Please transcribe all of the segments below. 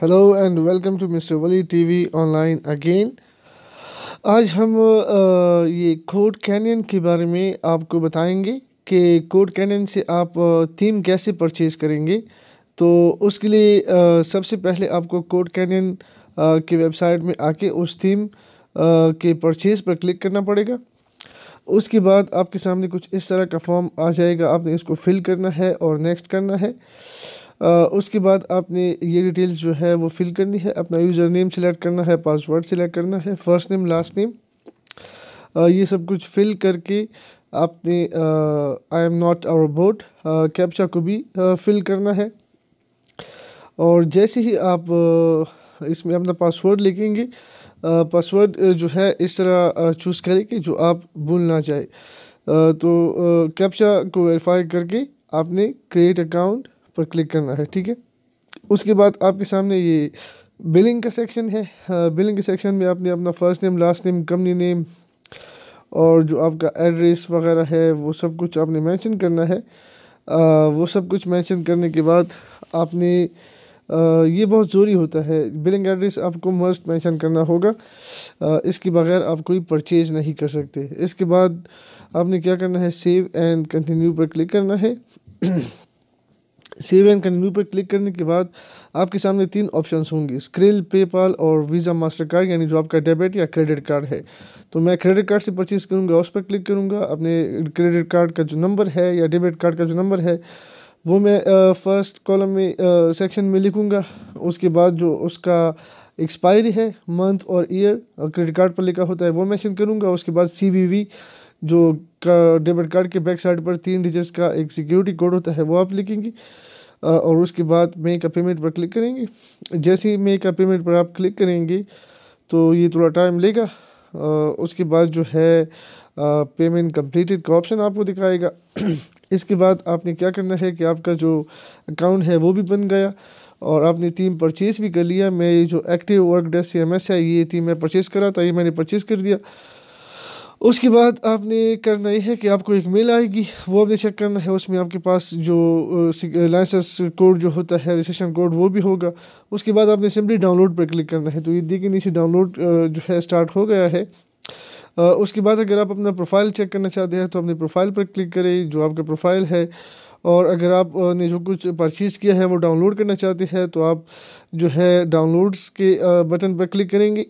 hello and welcome to mister Wali TV online again आज हम ये कोड कैनियन के बारे में आपको बताएंगे कि कोड कैनियन से आप थीम कैसे परचेज़ करेंगे तो उसके लिए सबसे पहले आपको कोड कैनियन की वेबसाइट में आके उस थीम के परचेज़ पर क्लिक करना पड़ेगा उसके बाद आपके सामने कुछ इस तरह का फॉर्म आ जाएगा आपने इसको फिल करना है और नेक्स्ट करना है उसके बाद आपने ये डिटेल्स जो है वो फिल करनी है अपना यूज़र नेम सिलेक्ट करना है पासवर्ड सिलेक्ट करना है फर्स्ट नेम लास्ट नेम ये सब कुछ फिल करके आपने I am not our bot captcha को भी फिल करना है और जैसे ही आप इसमें अपना पासवर्ड लिखेंगे पासवर्ड जो है इस तरह चूज़ करेंगे जो आप भूल ना जाए तो कैप्चा को वेरीफाई करके आपने क्रिएट अकाउंट पर क्लिक करना है ठीक है उसके बाद आपके सामने ये बिलिंग का सेक्शन है बिलिंग हाँ, के सेक्शन में आपने अपना first name last name company name और जो आपका एड्रेस वगैरह है वो सब कुछ आपने मेंशन करना है आ, वो सब कुछ मेंशन करने के बाद आपने आ, ये बहुत ज़रूरी होता है बिलिंग एड्रेस आपको मस्ट मेंशन करना होगा आ, इसके बगैर आप कोई परचेज़ नहीं कर सकते इसके बाद आपने क्या करना है सेव एंड कंटिन्यू पर क्लिक करना है सेव एंड कंटिन्यू पर क्लिक करने के बाद आपके सामने तीन ऑप्शन होंगे स्क्रिल पेपाल और वीज़ा मास्टर कार्ड यानी जो आपका डेबिट या क्रेडिट कार्ड है तो मैं क्रेडिट कार्ड से परचेज़ करूँगा उस पर क्लिक करूँगा अपने क्रेडिट कार्ड का जो नंबर है या डेबिट कार्ड का जो नंबर है वो मैं फर्स्ट कॉलम में सेक्शन में लिखूँगा उसके बाद जो उसका एक्सपायरी है मंथ और ईयर क्रेडिट कार्ड पर लिखा होता है वो मैंशन करूँगा उसके बाद सी जो का डेबिट कार्ड के बैक साइड पर तीन डिजिट्स का एक सिक्योरिटी कोड होता है वो आप लिखेंगी और उसके बाद मेक अ पेमेंट पर क्लिक करेंगे जैसे ही मेक अ पेमेंट पर आप क्लिक करेंगे तो ये थोड़ा टाइम लेगा उसके बाद जो है पेमेंट कंप्लीटेड का ऑप्शन आपको दिखाएगा इसके बाद आपने क्या करना है कि आपका जो अकाउंट है वो भी बन गया और आपने तीन परचेज़ भी कर लिया मैं ये जो active work desk C M S है ये तीन मैं परचेज़ करा था ये मैंने परचेज़ कर दिया उसके बाद आपने करना ये है कि आपको एक मेल आएगी वो आपने चेक करना है उसमें आपके पास जो लाइसेंस कोड जो होता है रजिस्ट्रेशन कोड वो भी होगा उसके बाद आपने सिंपली डाउनलोड पर क्लिक करना है तो ये देखिए नीचे डाउनलोड जो है स्टार्ट हो गया है उसके बाद अगर आप अपना प्रोफाइल चेक करना चाहते हैं तो अपने प्रोफाइल पर क्लिक करें जो आपका प्रोफाइल है और अगर आप ने जो कुछ परचेज़ किया है वो डाउनलोड करना चाहते हैं तो आप जो है डाउनलोड्स के बटन पर क्लिक करेंगे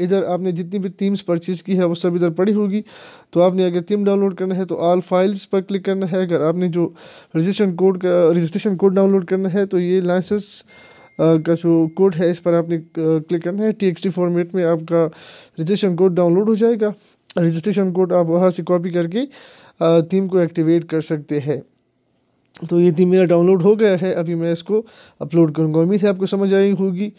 इधर आपने जितनी भी थीम्स परचेज़ की है वो सब इधर पड़ी होगी तो आपने अगर थीम डाउनलोड करना है तो आल फाइल्स पर क्लिक करना है अगर आपने जो रजिस्ट्रेशन कोड का रजिस्ट्रेशन कोड डाउनलोड करना है तो ये लाइसेंस का जो कोड है इस पर आपने क्लिक करना है टी फॉर्मेट में आपका रजिस्ट्रेशन कोड डाउनलोड हो जाएगा रजिस्ट्रेशन कोड आप वहाँ से कॉपी करके थीम को एक्टिवेट कर सकते हैं तो ये थीम मेरा डाउनलोड हो गया है अभी मैं इसको अपलोड करूँगा उम्मीद है आपको समझ आई होगी